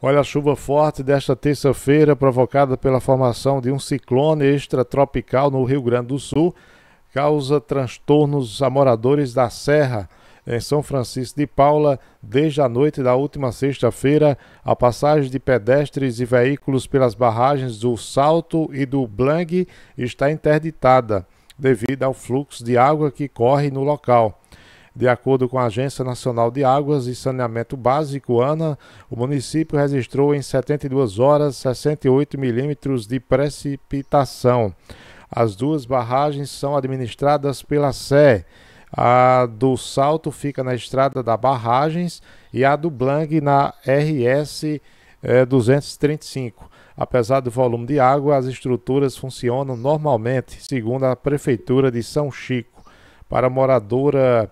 Olha a chuva forte desta terça-feira, provocada pela formação de um ciclone extratropical no Rio Grande do Sul, causa transtornos a moradores da Serra. Em São Francisco de Paula, desde a noite da última sexta-feira, a passagem de pedestres e veículos pelas barragens do Salto e do Blangue está interditada, devido ao fluxo de água que corre no local. De acordo com a Agência Nacional de Águas e Saneamento Básico, ANA, o município registrou em 72 horas 68 milímetros de precipitação. As duas barragens são administradas pela Sé. A do Salto fica na Estrada da Barragens e a do Blang na RS 235. Eh, Apesar do volume de água, as estruturas funcionam normalmente, segundo a Prefeitura de São Chico. Para a moradora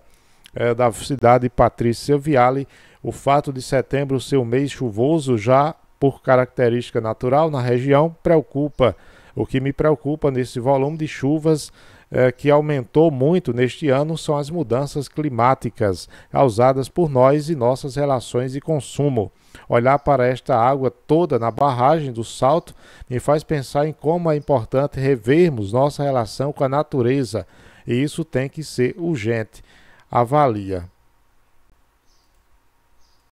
é, da cidade Patrícia Viale, o fato de setembro ser um mês chuvoso já por característica natural na região preocupa. O que me preocupa nesse volume de chuvas é, que aumentou muito neste ano são as mudanças climáticas causadas por nós e nossas relações de consumo. Olhar para esta água toda na barragem do Salto me faz pensar em como é importante revermos nossa relação com a natureza, e isso tem que ser urgente avalia.